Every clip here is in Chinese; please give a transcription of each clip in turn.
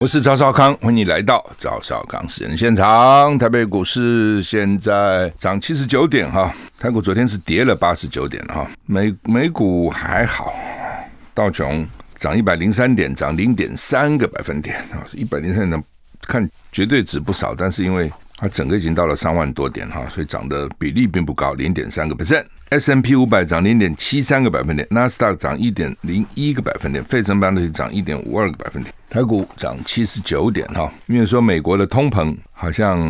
我是赵少康，欢迎来到赵少康私人现场。台北股市现在涨七十九点哈，台股昨天是跌了八十九点哈，美美股还好，道琼涨一百零三点，涨零点三个百分点啊，一百零三点看绝对值不少，但是因为。它整个已经到了三万多点哈，所以涨的比例并不高，零点三个 percent。S M P 五百涨零点七三个百分点，纳斯达克涨一点零一个百分点，费城半导体涨一点五二个百分点，台股涨七十九点哈。因为说美国的通膨好像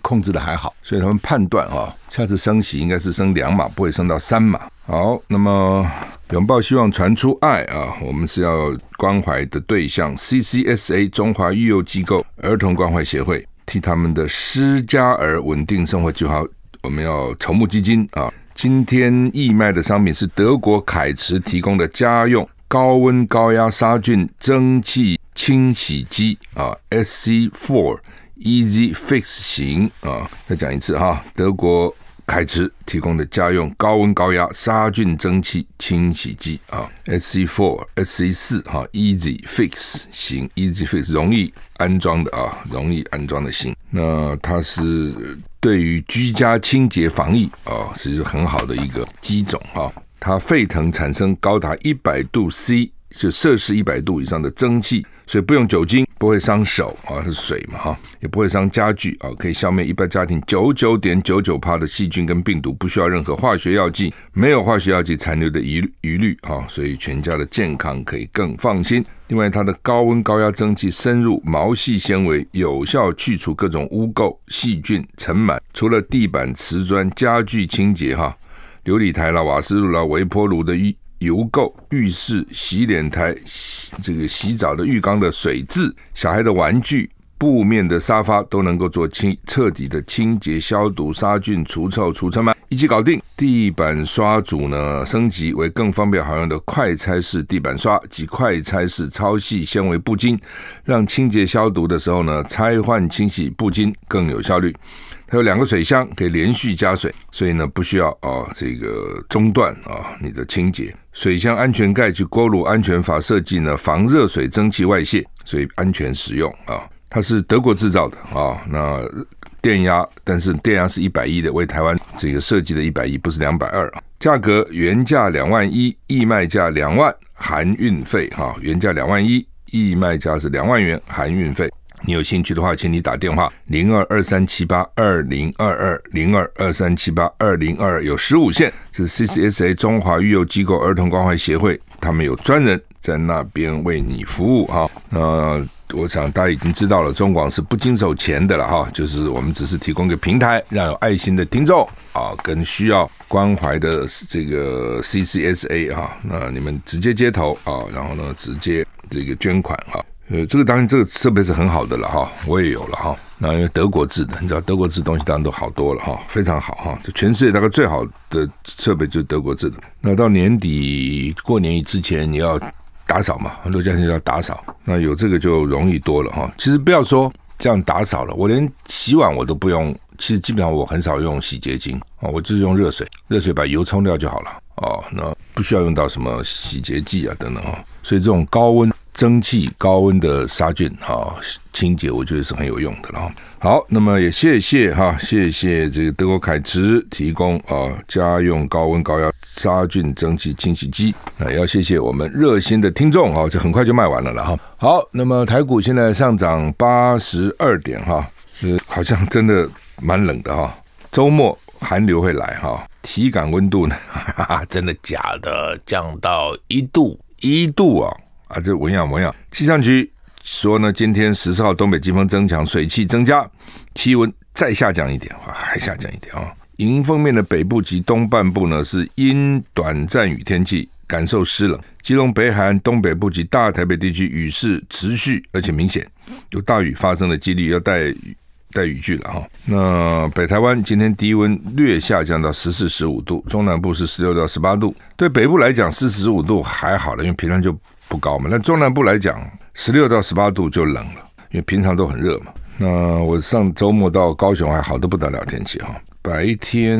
控制的还好，所以他们判断哈，下次升息应该是升两码，不会升到三码。好，那么永报希望传出爱啊，我们是要关怀的对象，C C S A 中华育幼机构儿童关怀协会。替他们的施加尔稳定生活计划，我们要筹募基金啊。今天义卖的商品是德国凯驰提供的家用高温高压杀菌蒸汽清洗机啊，SC Four Easy Fix 型啊。再讲一次哈，德国。凯驰提供的家用高温高压杀菌蒸汽清洗机啊，SC Four SC 四哈 Easy Fix 型 Easy Fix 容易安装的啊，容易安装的型。那它是对于居家清洁防疫啊，是一是很好的一个机种啊。它沸腾产生高达一百度 C 就摄氏一百度以上的蒸汽，所以不用酒精。不会伤手啊，是水嘛哈，也不会伤家具啊，可以消灭一般家庭九九点九九帕的细菌跟病毒，不需要任何化学药剂，没有化学药剂残留的疑疑虑啊，所以全家的健康可以更放心。另外，它的高温高压蒸汽深入毛细纤维，有效去除各种污垢、细菌、尘螨。除了地板、瓷砖、家具清洁哈，琉璃台了、瓦斯炉了、微波炉的。油垢、浴室、洗脸台、这个洗澡的浴缸的水质、小孩的玩具、布面的沙发都能够做清彻底的清洁、消毒、杀菌、除臭、除尘嘛，一起搞定。地板刷组呢，升级为更方便好用的快拆式地板刷及快拆式超细纤维布巾，让清洁消毒的时候呢，拆换清洗布巾更有效率。它有两个水箱，可以连续加水，所以呢，不需要啊这个中断啊你的清洁。水箱安全盖及锅炉安全阀设计呢，防热水蒸汽外泄，所以安全使用啊。它是德国制造的啊，那电压，但是电压是一百一的，为台湾这个设计的一百一，不是两百二啊。价格原价两万一，义卖价两万，含运费哈。原价两万一，义卖价是两万元含运费。你有兴趣的话，请你打电话零二二三七八二零二二零二二三七八二零二，有十五线是 CCSA 中华育幼机构儿童关怀协会，他们有专人在那边为你服务哈。那我想大家已经知道了，中广是不经手钱的了哈，就是我们只是提供个平台，让有爱心的听众啊，跟需要关怀的这个 CCSA 哈，那你们直接接头啊，然后呢，直接这个捐款哈。呃，这个当然，这个设备是很好的了哈，我也有了哈。那因为德国制的，你知道德国制东西当然都好多了哈，非常好哈。就全世界大概最好的设备就是德国制的。那到年底过年之前你要打扫嘛，很多家庭要打扫，那有这个就容易多了哈。其实不要说这样打扫了，我连洗碗我都不用，其实基本上我很少用洗洁精啊，我就是用热水，热水把油冲掉就好了啊，那不需要用到什么洗洁剂啊等等啊。所以这种高温。蒸汽高温的杀菌哈，清洁，我觉得是很有用的了。好，那么也谢谢哈，谢谢这个德国凯驰提供啊家用高温高压杀菌蒸汽清洗机。那要谢谢我们热心的听众啊，这很快就卖完了了哈。好，那么台股现在上涨八十二点哈，是好像真的蛮冷的哈。周末寒流会来哈，体感温度呢？真的假的？降到一度一度啊。啊，这文样文样，气象局说呢，今天十四号东北季风增强，水汽增加，气温再下降一点，哇，还下降一点啊！迎风面的北部及东半部呢，是阴短暂雨天气，感受湿冷。基隆、北海岸、东北部及大台北地区雨势持续，而且明显有大雨发生的几率，要带带雨具了哈。那北台湾今天低温略下降到十四、十五度，中南部是十六到十八度。对北部来讲，四十五度还好了，因为平常就。不高嘛，那中南部来讲，十六到十八度就冷了，因为平常都很热嘛。那我上周末到高雄，还好的不得了天气哈，白天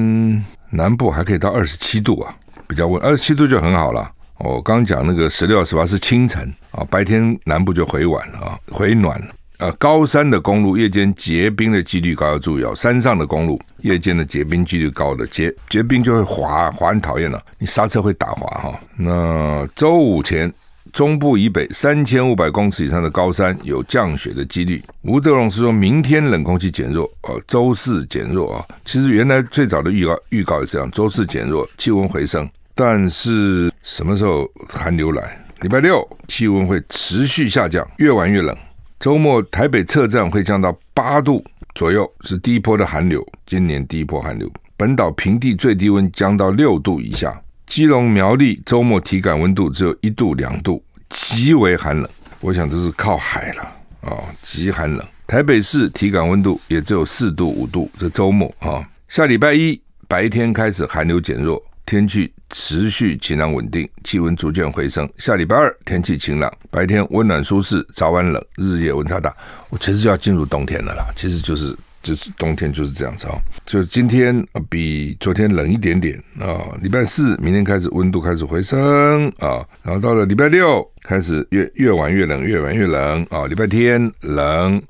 南部还可以到二十七度啊，比较温，二十七度就很好了。哦，刚讲那个十六到十八是清晨啊，白天南部就回晚了啊，回暖。呃，高山的公路夜间结冰的几率高，要注意哦。山上的公路夜间的结冰几率高的结结冰就会滑，滑很讨厌的，你刹车会打滑哈。那周五前。中部以北三千五百公尺以上的高山有降雪的几率。吴德荣是说明天冷空气减弱，呃，周四减弱啊。其实原来最早的预告预告也是这样，周四减弱，气温回升。但是什么时候寒流来？礼拜六气温会持续下降，越玩越冷。周末台北侧站会降到八度左右，是第一波的寒流，今年第一波寒流。本岛平地最低温降到六度以下。基隆苗栗周末体感温度只有一度两度，极为寒冷。我想这是靠海了啊，极寒冷。台北市体感温度也只有四度五度。这周末啊，下礼拜一白天开始寒流减弱，天气持续晴朗稳定，气温逐渐回升。下礼拜二天气晴朗，白天温暖舒适，早晚冷，日夜温差大。我其实就要进入冬天了啦，其实就是。就是冬天就是这样子哦，就今天比昨天冷一点点啊。礼拜四明天开始温度开始回升啊，然后到了礼拜六开始越越晚越冷，越晚越冷啊。礼拜天冷，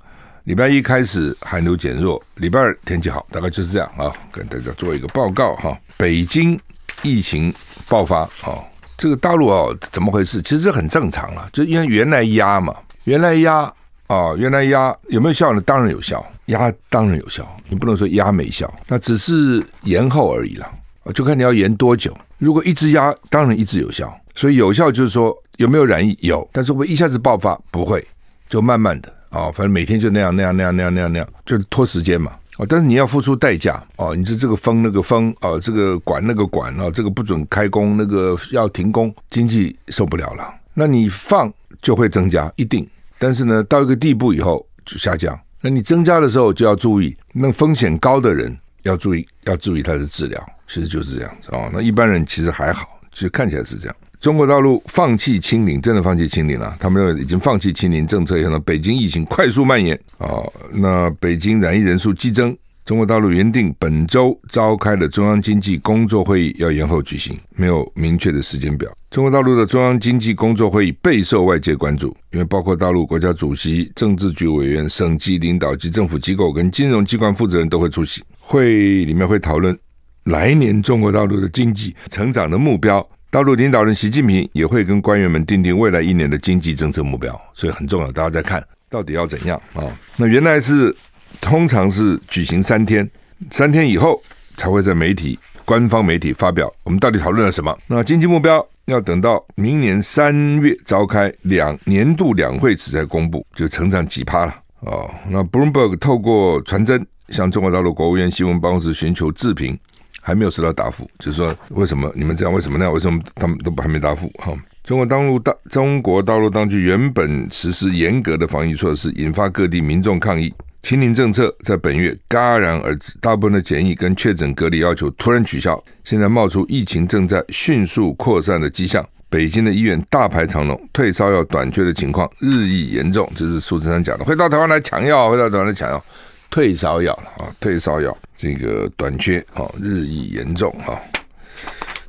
礼拜一开始寒流减弱，礼拜二天气好，大概就是这样啊，跟大家做一个报告哈。北京疫情爆发啊，这个大陆啊怎么回事？其实很正常了，就因为原来压嘛，原来压啊，原来压有没有效呢？当然有效。压当然有效，你不能说压没效，那只是延后而已了。就看你要延多久。如果一直压，当然一直有效。所以有效就是说有没有染疫有，但是会一下子爆发不会，就慢慢的啊，反正每天就那样那样那样那样那样那样，就拖时间嘛。哦，但是你要付出代价哦，你就这个封那个封哦，这个管那个管哦，这个不准开工，那个要停工，经济受不了了。那你放就会增加一定，但是呢，到一个地步以后就下降。那你增加的时候就要注意，那风险高的人要注意，要注意他的治疗，其实就是这样子啊。那一般人其实还好，其实看起来是这样。中国大陆放弃清零，真的放弃清零了，他们认为已经放弃清零政策以后，北京疫情快速蔓延啊，那北京染疫人数激增。中国大陆原定本周召开的中央经济工作会议要延后举行，没有明确的时间表。中国大陆的中央经济工作会议备受外界关注，因为包括大陆国家主席、政治局委员、省级领导及政府机构跟金融机关负责人都会出席。会里面会讨论来年中国大陆的经济成长的目标。大陆领导人习近平也会跟官员们定定未来一年的经济政策目标，所以很重要。大家在看到底要怎样啊？那原来是。通常是举行三天，三天以后才会在媒体、官方媒体发表我们到底讨论了什么。那经济目标要等到明年三月召开两年度两会时才公布，就成长几趴了哦。那 Bloomberg 透过传真向中国大陆国务院新闻办公室寻求置评，还没有收到答复，就是说为什么你们这样，为什么那样，为什么他们都还没答复哈？中国大陆当中国大陆当局原本实施严格的防疫措施，引发各地民众抗议。清零政策在本月戛然而止，大部分的检疫跟确诊隔离要求突然取消。现在冒出疫情正在迅速扩散的迹象，北京的医院大排长龙，退烧药短缺的情况日益严重。这是苏贞昌讲的，会到台湾来抢药，会到台湾来抢药，退烧药啊，退烧药这个短缺啊日益严重啊。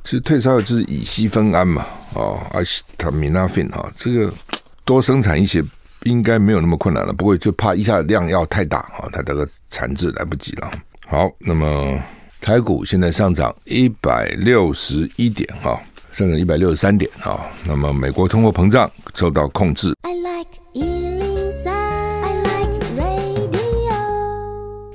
其实退烧药就是乙烯酚胺嘛，哦，阿司他米那芬啊，这个多生产一些。应该没有那么困难了，不过就怕一下量要太大啊，它这个产值来不及了。好，那么台股现在上涨一百六十一点啊，上涨一百六十三点啊。那么美国通货膨胀受到控制。I like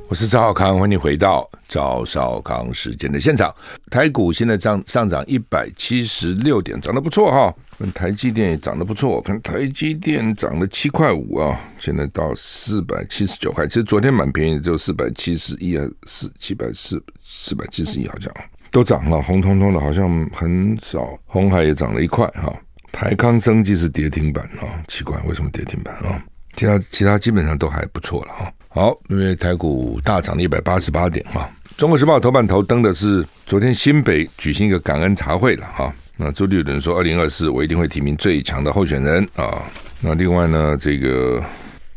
我是赵浩康，欢迎回到赵少康时间的现场。台股现在涨上涨一百七十六点，涨得不错哈。台积电也涨得不错，看台积电涨了七块五啊，现在到四百七十九块。其实昨天蛮便宜，的，就四百七十一啊，四七百四四百七十一好像都涨了，红彤彤的，好像很少。红海也涨了一块哈。台康生级是跌停板啊，奇怪，为什么跌停板啊？其他其他基本上都还不错了哈。好，因为台股大涨了一百八十八点哈。中国时报头版头登的是昨天新北举行一个感恩茶会了哈。那朱立伦说：“二零二四，我一定会提名最强的候选人啊！”那另外呢，这个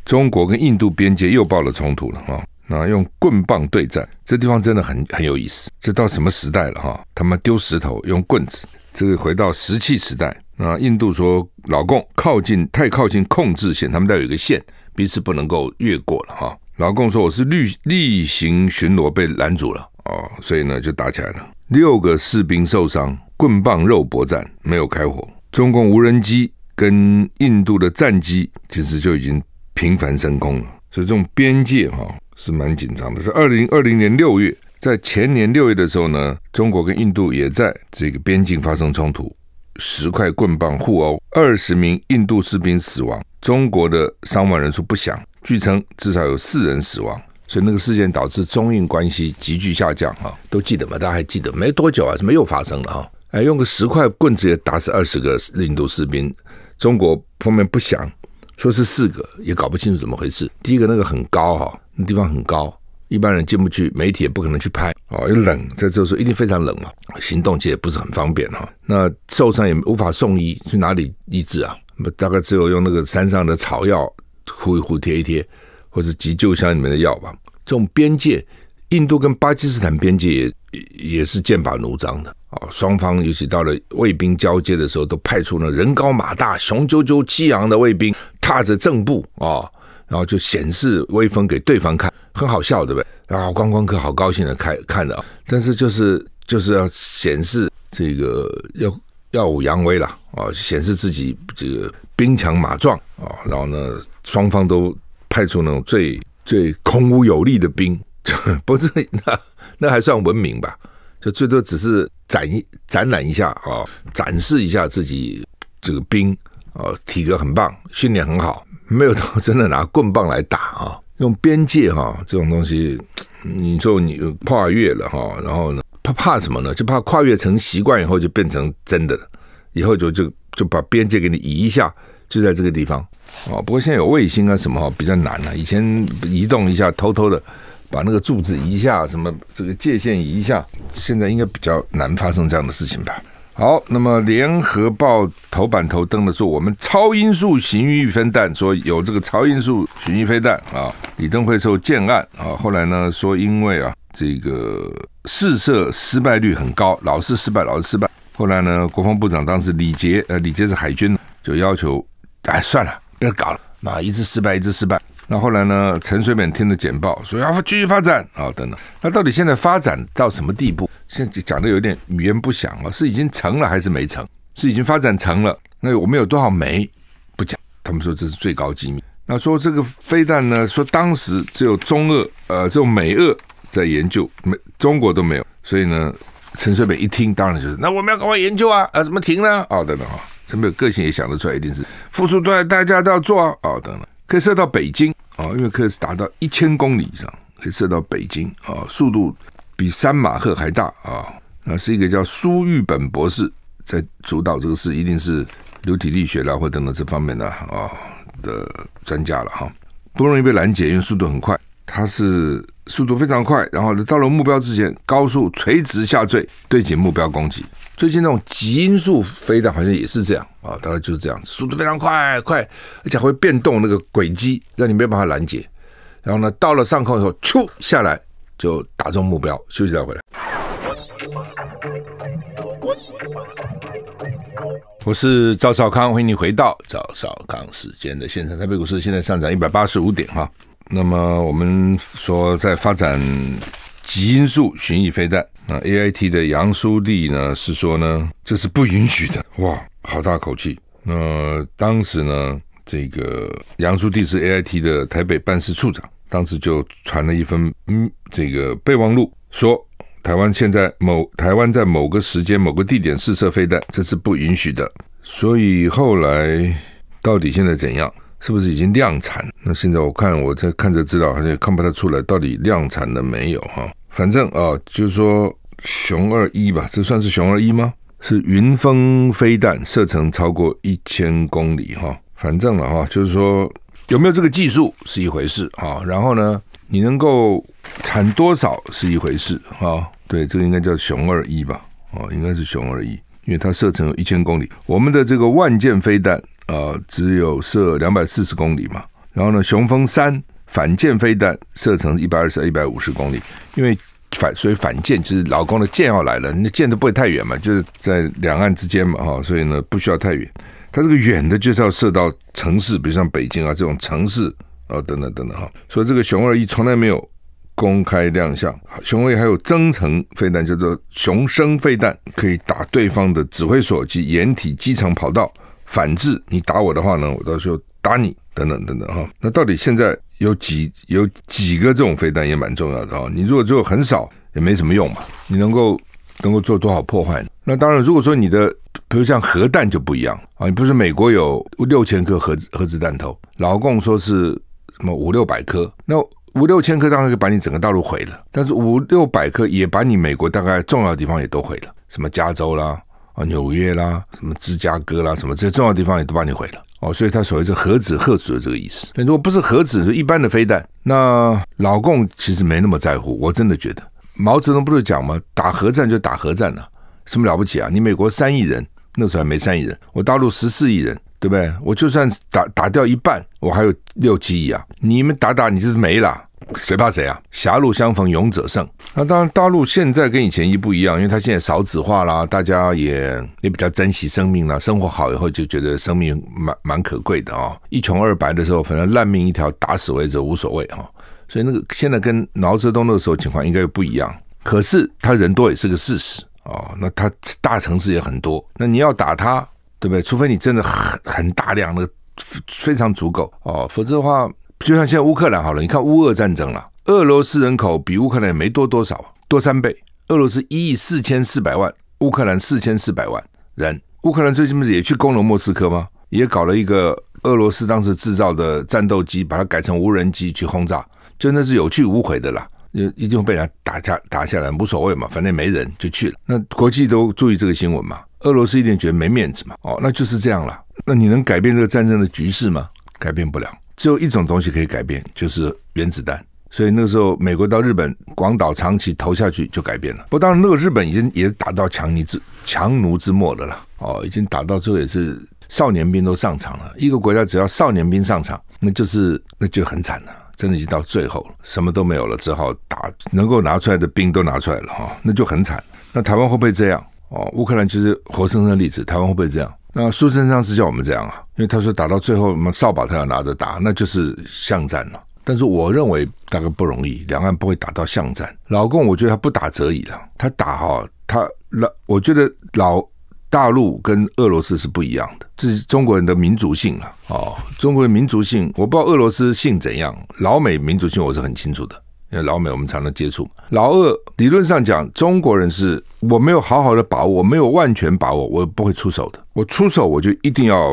中国跟印度边界又爆了冲突了啊！那用棍棒对战，这地方真的很很有意思。这到什么时代了哈？他们丢石头，用棍子，这个回到石器时代。那印度说：“老共靠近，太靠近控制线，他们带有一个线，彼此不能够越过了哈。”老共说：“我是绿例行巡逻，被拦阻了哦，所以呢就打起来了，六个士兵受伤。”棍棒肉搏战没有开火，中共无人机跟印度的战机其实就已经频繁升空了，所以这种边界哈是蛮紧张的。是二零二零年六月，在前年六月的时候呢，中国跟印度也在这个边境发生冲突，十块棍棒互殴，二十名印度士兵死亡，中国的伤亡人数不详，据称至少有四人死亡。所以那个事件导致中印关系急剧下降哈，都记得吗？大家还记得没多久啊，是没有发生了哈。哎，用个十块棍子也打死二十个印度士兵，中国方面不详，说是四个，也搞不清楚怎么回事。第一个那个很高哈，那地方很高，一般人进不去，媒体也不可能去拍哦，又冷，在这时候一定非常冷嘛，行动其实也不是很方便哈。那受伤也无法送医，去哪里医治啊？那大概只有用那个山上的草药糊一糊，贴一贴，或者急救箱里面的药吧。这种边界，印度跟巴基斯坦边界也也是剑拔弩张的。啊，双方尤其到了卫兵交接的时候，都派出了人高马大、雄赳赳、激昂的卫兵，踏着正步啊，然后就显示威风给对方看，很好笑，对不对？啊，观光客好高兴的看，看的，但是就是就是要显示这个要耀武扬威了啊，显示自己这个兵强马壮啊，然后呢，双方都派出那种最最孔武有力的兵，不是那那还算文明吧？就最多只是展一展览一下啊，展示一下自己这个兵啊，体格很棒，训练很好，没有到 真的拿棍棒来打啊，用边界哈这种东西，你就你跨越了哈，然后呢，怕怕什么呢？就怕跨越成习惯以后就变成真的，以后就就就把边界给你移一下，就在这个地方啊。不过现在有卫星啊什么，比较难了，以前移动一下偷偷的。把那个柱子移一下，什么这个界限移一下，现在应该比较难发生这样的事情吧。好，那么联合报头版头登的说，我们超音速巡弋飞弹，说有这个超音速巡弋飞弹啊，李登辉受建案啊，后来呢说因为啊这个试射失败率很高，老是失败，老是失败。后来呢，国防部长当时李杰，呃，李杰是海军，就要求，哎算了，不要搞了，啊，一次失败，一次失败。那后来呢？陈水扁听了简报，说要继续发展啊，等等。那到底现在发展到什么地步？现在讲的有点语言不详了，是已经成了还是没成？是已经发展成了？那我们有多少煤？不讲，他们说这是最高机密。那说这个飞弹呢？说当时只有中、俄，呃，只有美、俄在研究，没中国都没有。所以呢，陈水扁一听，当然就是那我们要赶快研究啊！啊，怎么停呢？哦，等等啊，陈北个性也想得出来，一定是付出少大家都要做啊！哦，等等，可以射到北京。啊，因为可以是达到一千公里以上，可以射到北京啊，速度比三马赫还大啊！那是一个叫苏玉本博士在主导这个事，一定是流体力学啦或等等这方面的啊的专家了哈，不容易被拦截，因为速度很快。它是速度非常快，然后到了目标之前高速垂直下坠，对准目标攻击。最近那种极音速飞弹好像也是这样啊，大概就是这样子，速度非常快快，而且会变动那个轨迹，让你没办法拦截。然后呢，到了上空的时候，咻下来就打中目标。休息再回来。我是我我是赵少康，欢迎你回到赵少康时间的现场。台北股市现在上涨一百八十五点哈。那么我们说在发展极因素巡弋飞弹，那 A I T 的杨书立呢是说呢，这是不允许的。哇，好大口气！那当时呢，这个杨书立是 A I T 的台北办事处长，当时就传了一份嗯这个备忘录，说台湾现在某台湾在某个时间、某个地点试射飞弹，这是不允许的。所以后来到底现在怎样？是不是已经量产？那现在我看我在看着资料，好像看不太出来到底量产了没有哈。反正啊，就是说“熊二一”吧，这算是“熊二一”吗？是云峰飞弹，射程超过一千公里哈。反正了哈，就是说有没有这个技术是一回事啊，然后呢，你能够产多少是一回事啊。对，这个应该叫“熊二一”吧？啊，应该是“熊二一”，因为它射程有一千公里。我们的这个万箭飞弹。呃，只有射两百四十公里嘛，然后呢，雄风三反舰飞弹射程一百二十、一百五十公里，因为反所以反舰就是老公的舰要来了，那舰都不会太远嘛，就是在两岸之间嘛哈，所以呢不需要太远，它这个远的就是要射到城市，比如像北京啊这种城市啊等等等等哈，所以这个雄二一从来没有公开亮相，雄二一还有增程飞弹叫做雄升飞弹，可以打对方的指挥所及掩体、机场跑道。反制你打我的话呢，我到时候打你等等等等哈。那到底现在有几有几个这种飞弹也蛮重要的哈。你如果只有很少，也没什么用嘛，你能够能够做多少破坏？那当然，如果说你的，比如像核弹就不一样啊。你不是美国有六千颗核核子弹头，老共说是什么五六百颗？那五六千颗当然就把你整个大陆毁了，但是五六百颗也把你美国大概重要的地方也都毁了，什么加州啦。纽约啦，什么芝加哥啦，什么这些重要地方也都帮你毁了哦，所以它所谓是核子核子的这个意思。但如果不是核子，一般的飞弹，那老共其实没那么在乎。我真的觉得，毛泽东不是讲吗？打核战就打核战了，什么了不起啊？你美国三亿人，那时候还没三亿人，我大陆十四亿人，对不对？我就算打打掉一半，我还有六七亿啊。你们打打，你就是没了。谁怕谁啊？狭路相逢勇者胜。那当然，大陆现在跟以前一不一样，因为他现在少子化啦，大家也也比较珍惜生命啦，生活好以后就觉得生命蛮蛮可贵的啊。一穷二白的时候，反正烂命一条，打死为止无所谓哈。所以那个现在跟毛泽东那个时候情况应该不一样。可是他人多也是个事实啊。那他大城市也很多，那你要打他，对不对？除非你真的很很大量的非常足够哦，否则的话。就像现在乌克兰好了，你看乌俄战争了，俄罗斯人口比乌克兰也没多多少，多三倍。俄罗斯一亿四千四百万，乌克兰四千四百万人。乌克兰最近不是也去攻了莫斯科吗？也搞了一个俄罗斯当时制造的战斗机，把它改成无人机去轰炸，真的是有去无回的啦。也一定会被家打下打下来，无所谓嘛，反正没人就去了。那国际都注意这个新闻嘛，俄罗斯一定觉得没面子嘛。哦，那就是这样了。那你能改变这个战争的局势吗？改变不了。只有一种东西可以改变，就是原子弹。所以那个时候，美国到日本广岛、长崎投下去就改变了。不，当然那个日本已经也打到强尼之强弩之末的了。哦，已经打到最后也是少年兵都上场了。一个国家只要少年兵上场，那就是那就很惨了。真的已经到最后了，什么都没有了，只好打能够拿出来的兵都拿出来了哈，那就很惨。那台湾会不会这样？哦，乌克兰就是活生生的例子。台湾会不会这样？那苏贞昌是叫我们这样啊，因为他说打到最后，我们扫把他要拿着打，那就是巷战了。但是我认为大概不容易，两岸不会打到巷战。老共我觉得他不打则已了，他打哈他老，我觉得老大陆跟俄罗斯是不一样的，这是中国人的民族性了。哦，中国人的民族性，我不知道俄罗斯性怎样，老美民族性我是很清楚的。因为老美我们常常接触，老二理论上讲，中国人是我没有好好的把握，我没有万全把握，我不会出手的。我出手我就一定要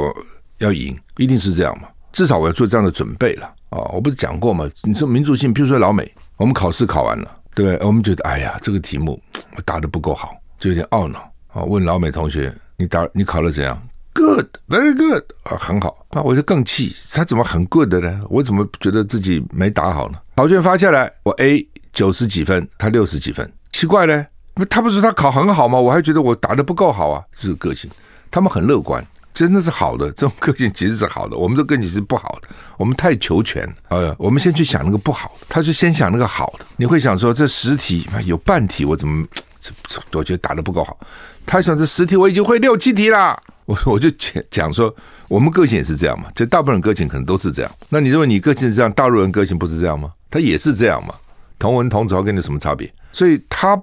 要赢，一定是这样嘛？至少我要做这样的准备了啊！我不是讲过嘛？你说民族性，比如说老美，我们考试考完了，对不对？我们觉得哎呀，这个题目 我答的不够好，就有点懊恼啊。问老美同学，你答你考的怎样？Good, very good 啊，很好那我就更气，他怎么很 good 呢？我怎么觉得自己没打好呢？考卷发下来，我 A 九十几分，他六十几分，奇怪嘞！那他不是他考很好吗？我还觉得我打得不够好啊，就是个性。他们很乐观，真的是好的这种个性，其实是好的。我们这个性是不好的，我们太求全。哎呀，我们先去想那个不好的，他就先想那个好的。你会想说，这十题，有半题我怎么这我觉得打得不够好。他想这十题我已经会六七题了。我我就讲讲说，我们个性也是这样嘛，就大部分人个性可能都是这样。那你认为你个性是这样，大陆人个性不是这样吗？他也是这样嘛，同文同族，跟你什么差别？所以他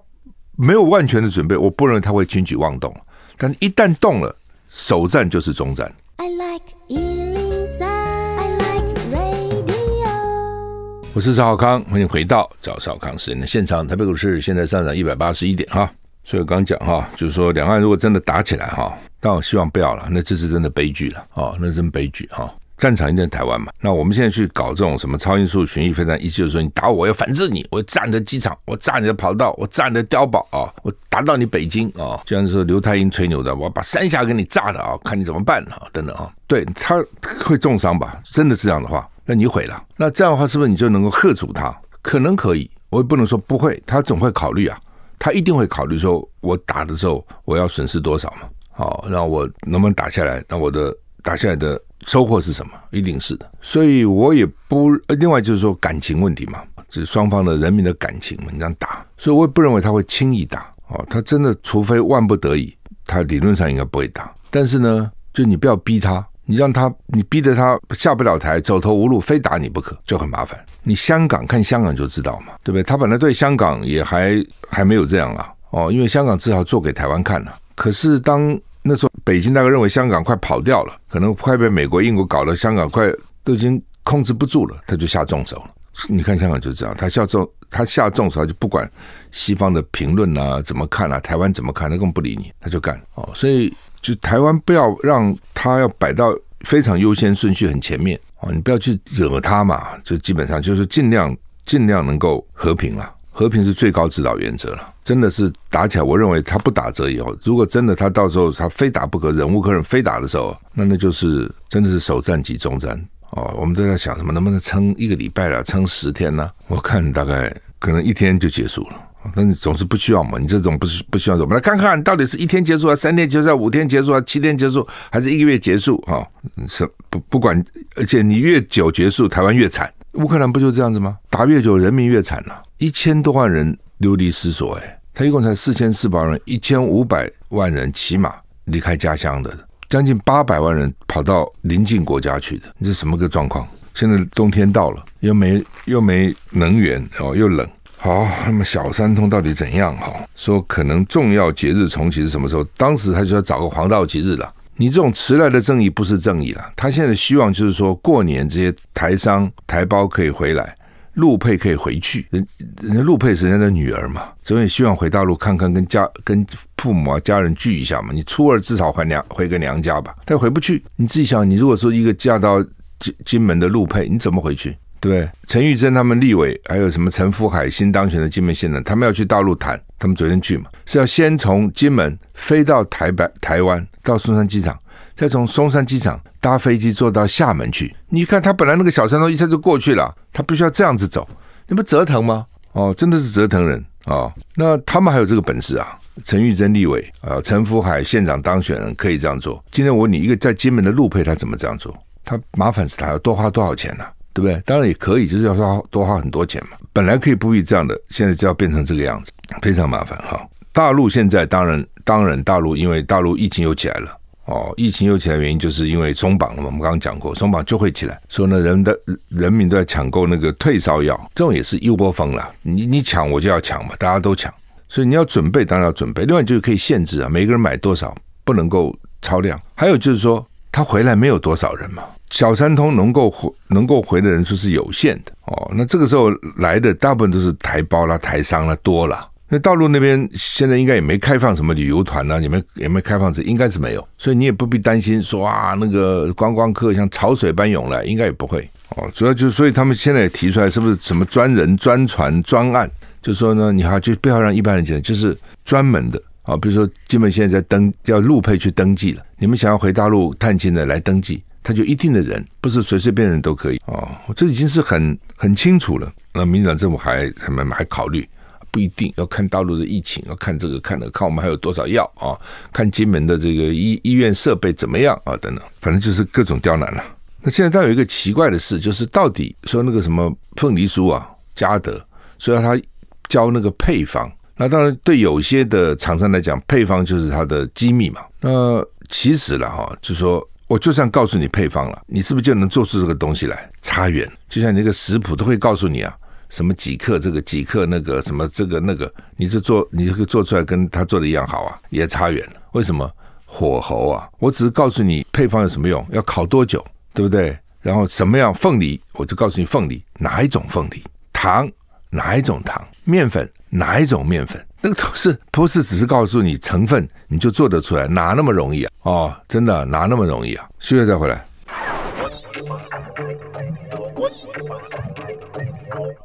没有万全的准备，我不认为他会轻举妄动。但一旦动了，首战就是终战。I like m u s i I like radio。我是赵浩康，欢迎回到赵少康时人的现场。台北股市现在上涨一百八十一点哈，所以我刚讲哈，就是说两岸如果真的打起来哈。但我希望不要了，那这是真的悲剧了啊！那真悲剧啊！战场一定台湾嘛？那我们现在去搞这种什么超音速巡弋飞弹，意思就是说你打我，我要反制你，我炸你的机场，我炸你的跑道，我炸你的碉堡啊！我打到你北京啊！就像是刘太英吹牛的，我要把三峡给你炸了啊！看你怎么办啊？等等啊！对他会重伤吧？真的是这样的话，那你毁了，那这样的话是不是你就能够吓住他？可能可以，我也不能说不会，他总会考虑啊，他一定会考虑说，我打的时候我要损失多少嘛？好，那我能不能打下来？那我的打下来的收获是什么？一定是的。所以我也不另外就是说感情问题嘛，就是双方的人民的感情，嘛，你这样打，所以我也不认为他会轻易打哦，他真的，除非万不得已，他理论上应该不会打。但是呢，就你不要逼他，你让他，你逼得他下不了台，走投无路，非打你不可，就很麻烦。你香港看香港就知道嘛，对不对？他本来对香港也还还没有这样啊，哦，因为香港至少做给台湾看呢。可是，当那时候北京大概认为香港快跑掉了，可能快被美国、英国搞得香港快都已经控制不住了，他就下重手了。你看香港就这样，他下重，他下重手他就不管西方的评论啊，怎么看啊，台湾怎么看，他根本不理你，他就干哦。所以，就台湾不要让他要摆到非常优先顺序很前面哦，你不要去惹他嘛，就基本上就是尽量尽量能够和平了。和平是最高指导原则了，真的是打起来，我认为他不打折以后，如果真的他到时候他非打不可，忍无可忍，非打的时候，那那就是真的是首战即终战哦。我们都在想什么，能不能撑一个礼拜了？撑十天呢？我看大概可能一天就结束了那你总是不需要嘛，你这种不是不需要，我们来看看到底是一天结束啊，三天结束，五天结束啊，七天结束，还是一个月结束啊？是不不管，而且你越久结束，台湾越惨。乌克兰不就这样子吗？打越久，人民越惨了。一千多万人流离失所，哎，他一共才四千四百人，一千五百万人骑马离开家乡的，将近八百万人跑到邻近国家去的，这是什么个状况？现在冬天到了，又没又没能源哦，又冷。好，那么小三通到底怎样？哈，说可能重要节日重启是什么时候？当时他就要找个黄道吉日了。你这种迟来的正义不是正义了。他现在希望就是说过年这些台商台胞可以回来。陆佩可以回去，人人家陆佩是人家的女儿嘛，所以希望回大陆看看，跟家跟父母啊家人聚一下嘛。你初二至少回娘回个娘家吧。但回不去，你自己想，你如果说一个嫁到金金门的陆佩，你怎么回去？对对？陈玉珍他们立委，还有什么陈福海新当选的金门县长，他们要去大陆谈，他们昨天去嘛，是要先从金门飞到台北台湾，到松山机场。再从松山机场搭飞机坐到厦门去，你看他本来那个小山东一下就过去了，他必须要这样子走，那不折腾吗？哦，真的是折腾人啊！那他们还有这个本事啊？陈玉珍立委啊，陈福海县长当选人可以这样做。今天我问你，一个在金门的路配他怎么这样做？他麻烦死他，要多花多少钱呢？对不对？当然也可以，就是要花多花很多钱嘛。本来可以不必这样的，现在就要变成这个样子，非常麻烦哈。大陆现在当然当然，大陆因为大陆疫情又起来了。哦，疫情又起来原因就是因为松绑了嘛，我们刚刚讲过，松绑就会起来，所以呢，人的人民都在抢购那个退烧药，这种也是一波蜂了。你你抢我就要抢嘛，大家都抢，所以你要准备当然要准备。另外就是可以限制啊，每个人买多少不能够超量。还有就是说他回来没有多少人嘛，小三通能够回能够回的人数是有限的。哦，那这个时候来的大部分都是台胞啦、台商啦多了。那大陆那边现在应该也没开放什么旅游团呐，也没也没开放，这应该是没有，所以你也不必担心说啊，那个观光客像潮水般涌来，应该也不会哦。主要就所以他们现在也提出来，是不是什么专人专船专案，就是说呢，你还就不要让一般人进来，就是专门的啊，比如说基本现在在登要陆配去登记了，你们想要回大陆探亲的来登记，他就一定的人，不是随随便人都可以哦。这已经是很很清楚了，那民党政府还还还考虑。不一定要看大陆的疫情，要看这个、看那，个，看我们还有多少药啊，看金门的这个医医院设备怎么样啊，等等，反正就是各种刁难了。那现在倒有一个奇怪的事，就是到底说那个什么凤梨酥啊，嘉德虽然他教那个配方，那当然对有些的厂商来讲，配方就是他的机密嘛。那其实了哈，就说我就算告诉你配方了，你是不是就能做出这个东西来？差远。就像你那个食谱都会告诉你啊。什么几克这个几克那个什么这个那个，你是做你这个做出来跟他做的一样好啊，也差远了。为什么火候啊？我只是告诉你配方有什么用，要烤多久，对不对？然后什么样凤梨，我就告诉你凤梨哪一种凤梨，糖哪一种糖，面粉哪一种面粉，那个都是不是只是告诉你成分你就做得出来，哪那么容易啊？哦，真的哪那么容易啊？休息再回来。我喜欢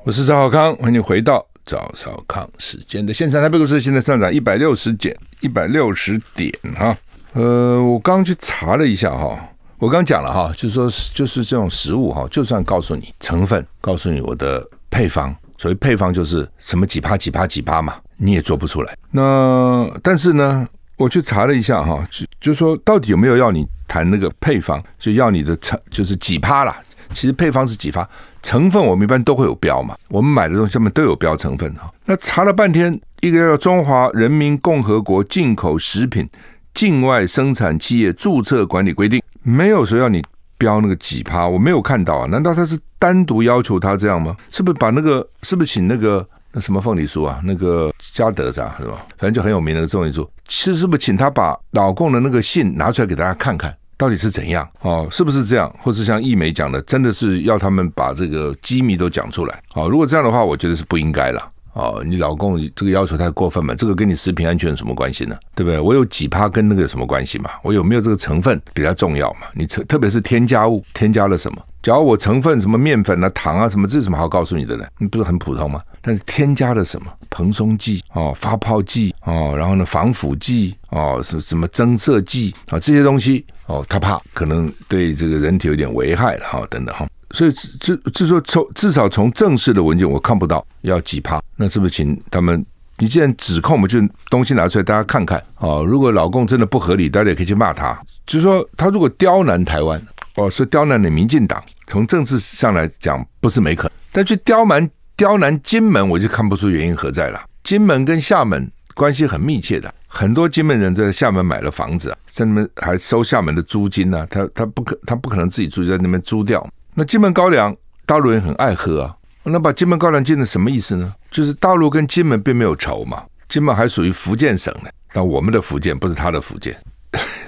我是赵小康，欢迎你回到赵少康时间的现场台北股市现在上涨一百六十点一百六十点哈，呃，我刚刚去查了一下哈，我刚刚讲了哈，就是说就是这种食物哈，就算告诉你成分，告诉你我的配方，所谓配方就是什么几趴几趴几趴嘛，你也做不出来。那但是呢，我去查了一下哈，就就说到底有没有要你谈那个配方，就要你的成就是几趴啦，其实配方是几趴。成分我们一般都会有标嘛，我们买的东西上面都有标成分哈。那查了半天，一个叫《中华人民共和国进口食品境外生产企业注册管理规定》，没有说要你标那个几趴，我没有看到啊。难道他是单独要求他这样吗？是不是把那个，是不是请那个那什么凤梨酥啊，那个嘉德啊，是吧？反正就很有名那个凤梨酥，是是不是请他把老公的那个信拿出来给大家看看？到底是怎样哦？是不是这样？或是像易美讲的，真的是要他们把这个机密都讲出来？哦，如果这样的话，我觉得是不应该了。哦，你老公这个要求太过分嘛？这个跟你食品安全有什么关系呢？对不对？我有几趴跟那个有什么关系嘛？我有没有这个成分比较重要嘛？你特别是添加物，添加了什么？假如我成分什么面粉啊、糖啊什么，这是什么好告诉你的呢？你不是很普通吗？但是添加了什么蓬松剂哦、发泡剂哦，然后呢防腐剂哦，什什么增色剂啊这些东西哦，他怕可能对这个人体有点危害了哈，等等哈。所以至至说从至少从正式的文件我看不到要几趴，那是不是请他们？你既然指控们就东西拿出来大家看看哦。如果老共真的不合理，大家也可以去骂他。就是说他如果刁难台湾。哦，说刁难你民进党，从政治上来讲不是没可能，但去刁蛮刁难金门，我就看不出原因何在了。金门跟厦门关系很密切的，很多金门人在厦门买了房子，在那边还收厦门的租金呢。他他不可他不可能自己住在那边租掉。那金门高粱大陆人很爱喝啊，那把金门高粱建的什么意思呢？就是大陆跟金门并没有仇嘛，金门还属于福建省呢。但我们的福建不是他的福建。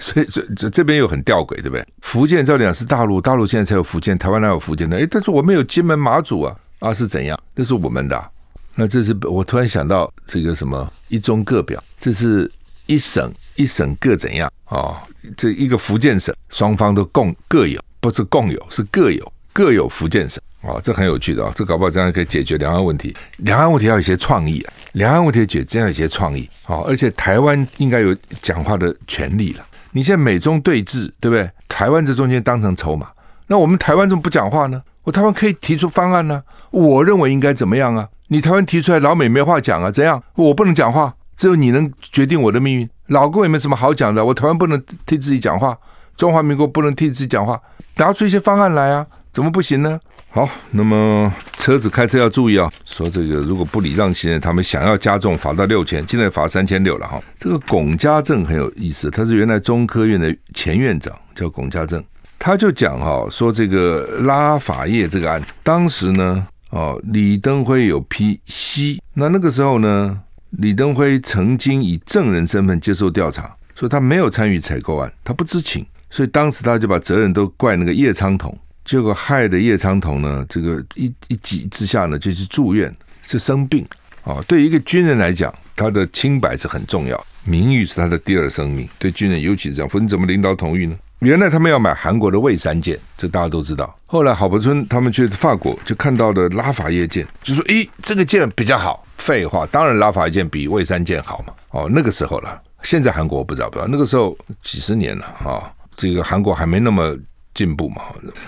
所以这这这边又很吊诡，对不对？福建照理讲是大陆，大陆现在才有福建，台湾哪有福建的？哎，但是我们有金门马祖啊，啊是怎样？那是我们的。那这是我突然想到这个什么一中各表，这是一省一省各怎样啊？这一个福建省双方都共各有，不是共有，是各有各有福建省啊，这很有趣的啊，这搞不好这样可以解决两岸问题。两岸问题要一些创意啊，两岸问题解这样一些创意啊，而且台湾应该有讲话的权利了。你现在美中对峙，对不对？台湾这中间当成筹码，那我们台湾怎么不讲话呢？我台湾可以提出方案呢，我认为应该怎么样啊？你台湾提出来，老美没话讲啊？怎样？我不能讲话，只有你能决定我的命运。老共也没什么好讲的，我台湾不能替自己讲话，中华民国不能替自己讲话，拿出一些方案来啊！怎么不行呢？好，那么车子开车要注意啊。说这个如果不礼让行人，他们想要加重罚到六千，现在罚三千六了哈。这个龚家正很有意思，他是原来中科院的前院长，叫龚家正。他就讲哈，说这个拉法叶这个案，当时呢，哦，李登辉有批息。那那个时候呢，李登辉曾经以证人身份接受调查，说他没有参与采购案，他不知情，所以当时他就把责任都怪那个叶昌同。结果害的叶昌同呢？这个一一急之下呢，就去住院，是生病啊。对一个军人来讲，他的清白是很重要，名誉是他的第二生命。对军人尤其是这样，否则怎么领导同意呢？原来他们要买韩国的蔚三舰，这大家都知道。后来郝柏村他们去法国，就看到了拉法叶剑，就说：“诶，这个剑比较好。”废话，当然拉法叶剑比蔚三剑好嘛。哦，那个时候了，现在韩国我不知道。那个时候几十年了啊，这个韩国还没那么。进步嘛，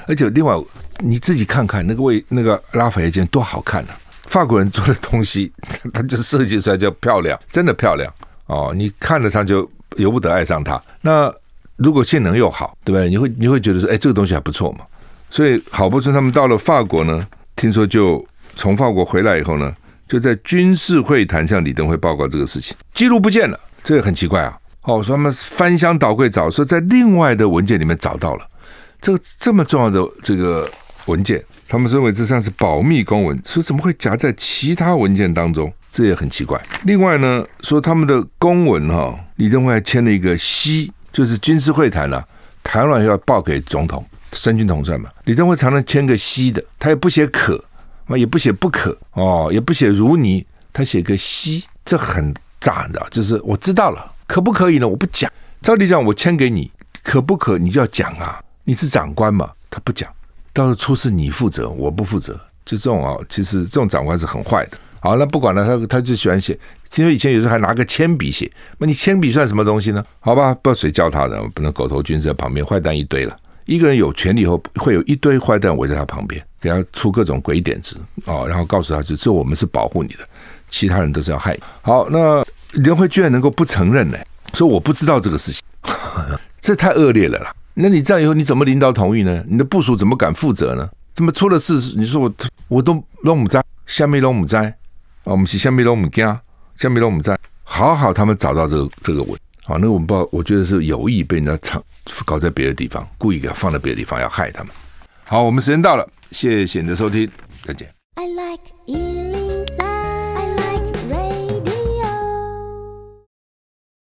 而且另外你自己看看那个位那个拉斐尔件多好看啊！法国人做的东西，它 就设计出来叫漂亮，真的漂亮哦！你看得上就由不得爱上它。那如果性能又好，对不对？你会你会觉得说，哎，这个东西还不错嘛。所以郝不春他们到了法国呢，听说就从法国回来以后呢，就在军事会谈向李登辉报告这个事情，记录不见了，这个很奇怪啊！哦，说他们翻箱倒柜找，说在另外的文件里面找到了。这个这么重要的这个文件，他们认为这算是保密公文，所以怎么会夹在其他文件当中？这也很奇怪。另外呢，说他们的公文哈，李登辉签了一个“悉”，就是军事会谈啊，台湾要报给总统、三军统帅嘛。李登辉常常签个“悉”的，他也不写“可”，嘛也不写“不可”，哦也不写“如你”，他写个“悉”，这很炸的，就是我知道了，可不可以呢？我不讲，照理讲我签给你，可不可你就要讲啊。你是长官嘛？他不讲，到时候出事你负责，我不负责。就这种啊，其实这种长官是很坏的。好，那不管了，他他就喜欢写。听说以前有时候还拿个铅笔写。那你铅笔算什么东西呢？好吧，不知道谁教他的。不能狗头军师旁边坏蛋一堆了。一个人有权利以后，会有一堆坏蛋围在他旁边，给他出各种鬼点子哦，然后告诉他就这我们是保护你的，其他人都是要害。好，那刘辉居然能够不承认呢？说我不知道这个事情，这太恶劣了啦！那你这样以后你怎么领导同意呢？你的部署怎么敢负责呢？怎么出了事？你说我我都弄不在，下面弄不在，啊，我们是下面弄不家，下面弄不在。好好，他们找到这个这个文，好，那个我不知我觉得是有意被人家藏，搞在别的地方，故意给他放在别的地方要害他们。好，我们时间到了，谢谢你的收听，再见。